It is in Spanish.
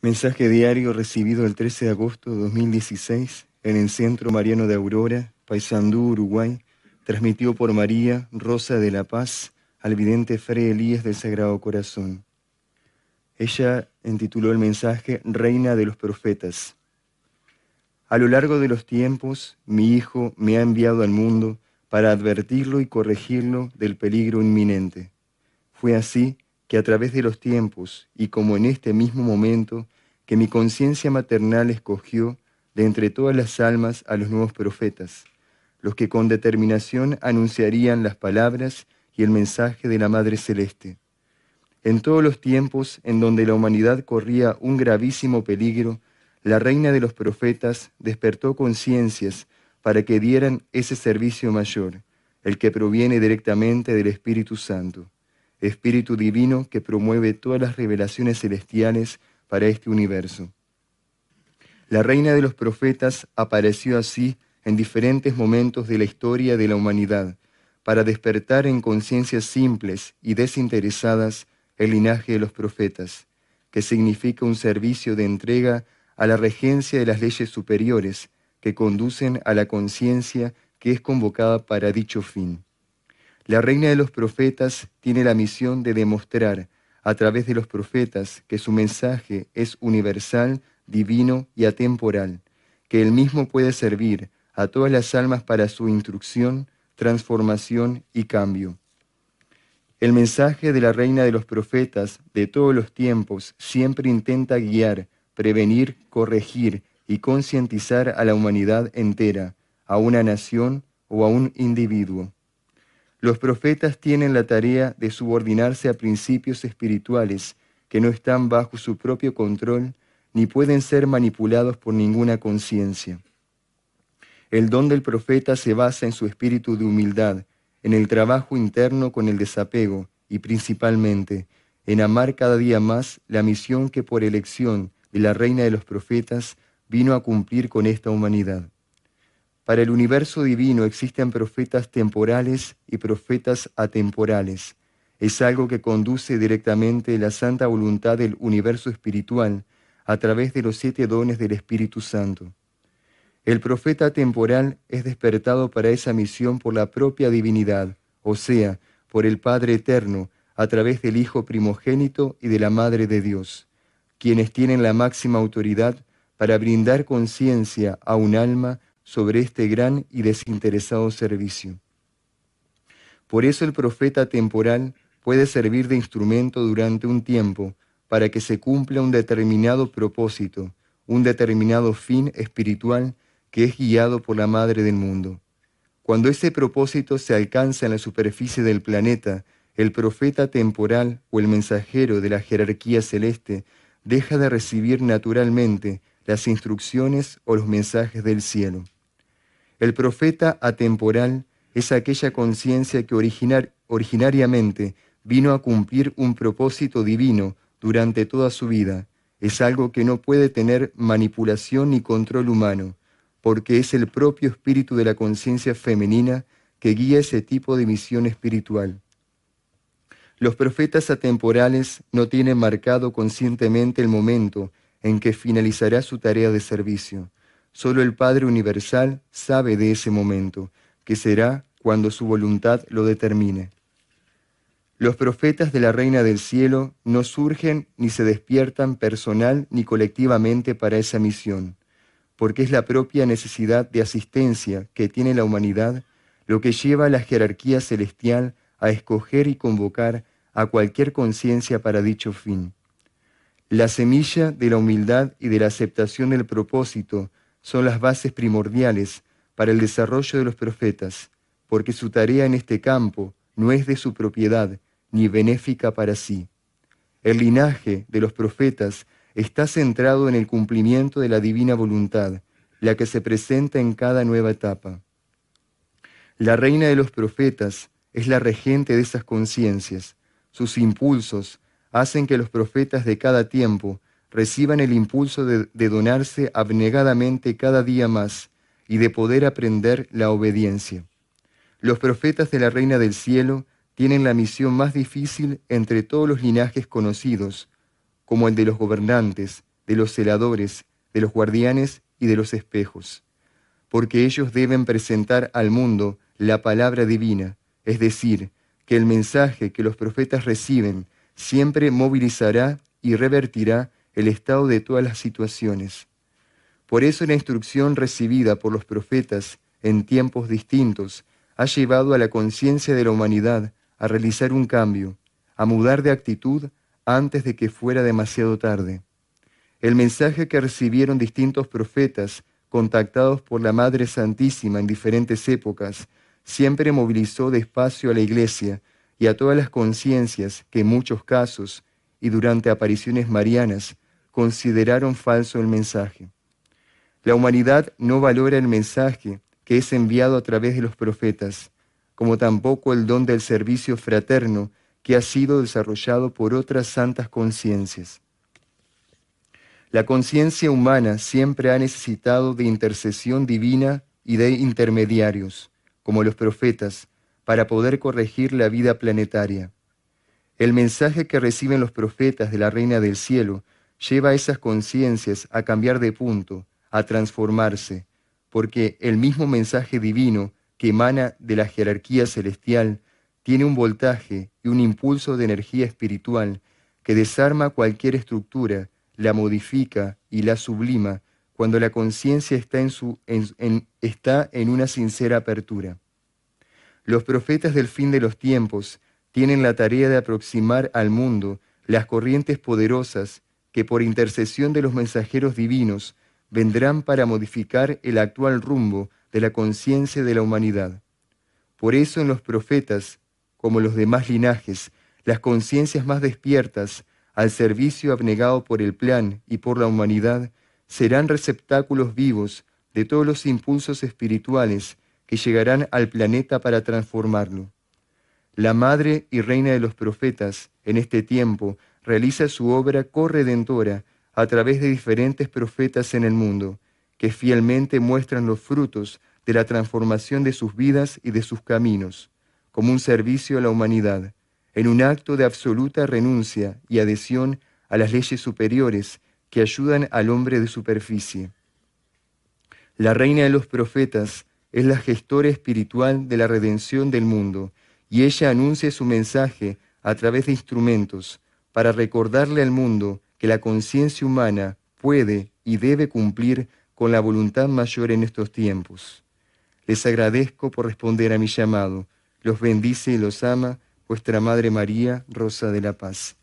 Mensaje diario recibido el 13 de agosto de 2016 en el Centro Mariano de Aurora, Paysandú, Uruguay, transmitió por María Rosa de la Paz al vidente Fray Elías del Sagrado Corazón. Ella intituló el mensaje Reina de los Profetas. A lo largo de los tiempos, mi Hijo me ha enviado al mundo para advertirlo y corregirlo del peligro inminente. Fue así que a través de los tiempos y como en este mismo momento que mi conciencia maternal escogió de entre todas las almas a los nuevos profetas, los que con determinación anunciarían las palabras y el mensaje de la Madre Celeste. En todos los tiempos en donde la humanidad corría un gravísimo peligro, la reina de los profetas despertó conciencias para que dieran ese servicio mayor, el que proviene directamente del Espíritu Santo. Espíritu Divino que promueve todas las revelaciones celestiales para este universo. La reina de los profetas apareció así en diferentes momentos de la historia de la humanidad, para despertar en conciencias simples y desinteresadas el linaje de los profetas, que significa un servicio de entrega a la regencia de las leyes superiores que conducen a la conciencia que es convocada para dicho fin. La reina de los profetas tiene la misión de demostrar a través de los profetas que su mensaje es universal, divino y atemporal, que el mismo puede servir a todas las almas para su instrucción, transformación y cambio. El mensaje de la reina de los profetas de todos los tiempos siempre intenta guiar, prevenir, corregir y concientizar a la humanidad entera, a una nación o a un individuo. Los profetas tienen la tarea de subordinarse a principios espirituales que no están bajo su propio control ni pueden ser manipulados por ninguna conciencia. El don del profeta se basa en su espíritu de humildad, en el trabajo interno con el desapego y principalmente en amar cada día más la misión que por elección de la reina de los profetas vino a cumplir con esta humanidad. Para el universo divino existen profetas temporales y profetas atemporales. Es algo que conduce directamente la santa voluntad del universo espiritual a través de los siete dones del Espíritu Santo. El profeta temporal es despertado para esa misión por la propia divinidad, o sea, por el Padre Eterno, a través del Hijo primogénito y de la Madre de Dios, quienes tienen la máxima autoridad para brindar conciencia a un alma sobre este gran y desinteresado servicio. Por eso el profeta temporal puede servir de instrumento durante un tiempo para que se cumpla un determinado propósito, un determinado fin espiritual que es guiado por la Madre del Mundo. Cuando ese propósito se alcanza en la superficie del planeta, el profeta temporal o el mensajero de la jerarquía celeste deja de recibir naturalmente las instrucciones o los mensajes del cielo. El profeta atemporal es aquella conciencia que originariamente vino a cumplir un propósito divino durante toda su vida. Es algo que no puede tener manipulación ni control humano, porque es el propio espíritu de la conciencia femenina que guía ese tipo de misión espiritual. Los profetas atemporales no tienen marcado conscientemente el momento en que finalizará su tarea de servicio. Solo el Padre Universal sabe de ese momento, que será cuando su voluntad lo determine. Los profetas de la Reina del Cielo no surgen ni se despiertan personal ni colectivamente para esa misión, porque es la propia necesidad de asistencia que tiene la humanidad lo que lleva a la jerarquía celestial a escoger y convocar a cualquier conciencia para dicho fin. La semilla de la humildad y de la aceptación del propósito son las bases primordiales para el desarrollo de los profetas, porque su tarea en este campo no es de su propiedad ni benéfica para sí. El linaje de los profetas está centrado en el cumplimiento de la divina voluntad, la que se presenta en cada nueva etapa. La reina de los profetas es la regente de esas conciencias. Sus impulsos hacen que los profetas de cada tiempo reciban el impulso de, donarse abnegadamente cada día más y de poder aprender la obediencia. Los profetas de la Reina del Cielo tienen la misión más difícil entre todos los linajes conocidos, como el de los gobernantes, de los celadores, de los guardianes y de los espejos, porque ellos deben presentar al mundo la palabra divina, es decir, que el mensaje que los profetas reciben siempre movilizará y revertirá el estado de todas las situaciones. Por eso la instrucción recibida por los profetas en tiempos distintos ha llevado a la conciencia de la humanidad a realizar un cambio, a mudar de actitud antes de que fuera demasiado tarde. El mensaje que recibieron distintos profetas contactados por la Madre Santísima en diferentes épocas siempre movilizó despacio a la Iglesia y a todas las conciencias que en muchos casos y durante apariciones marianas consideraron falso el mensaje. La humanidad no valora el mensaje que es enviado a través de los profetas, como tampoco el don del servicio fraterno que ha sido desarrollado por otras santas conciencias. La conciencia humana siempre ha necesitado de intercesión divina y de intermediarios, como los profetas, para poder corregir la vida planetaria. El mensaje que reciben los profetas de la Reina del Cielo lleva esas conciencias a cambiar de punto, a transformarse, porque el mismo mensaje divino que emana de la jerarquía celestial tiene un voltaje y un impulso de energía espiritual que desarma cualquier estructura, la modifica y la sublima cuando la conciencia está en, está en una sincera apertura. Los profetas del fin de los tiempos tienen la tarea de aproximar al mundo las corrientes poderosas que por intercesión de los mensajeros divinos vendrán para modificar el actual rumbo de la conciencia de la humanidad. Por eso en los profetas, como los demás linajes, las conciencias más despiertas, al servicio abnegado por el plan y por la humanidad, serán receptáculos vivos de todos los impulsos espirituales que llegarán al planeta para transformarlo. La Madre y Reina de los Profetas, en este tiempo, realiza su obra corredentora a través de diferentes profetas en el mundo, que fielmente muestran los frutos de la transformación de sus vidas y de sus caminos, como un servicio a la humanidad, en un acto de absoluta renuncia y adhesión a las leyes superiores que ayudan al hombre de superficie. La reina de los profetas es la gestora espiritual de la redención del mundo, y ella anuncia su mensaje a través de instrumentos, para recordarle al mundo que la conciencia humana puede y debe cumplir con la voluntad mayor en estos tiempos. Les agradezco por responder a mi llamado. Los bendice y los ama vuestra Madre María, Rosa de la Paz.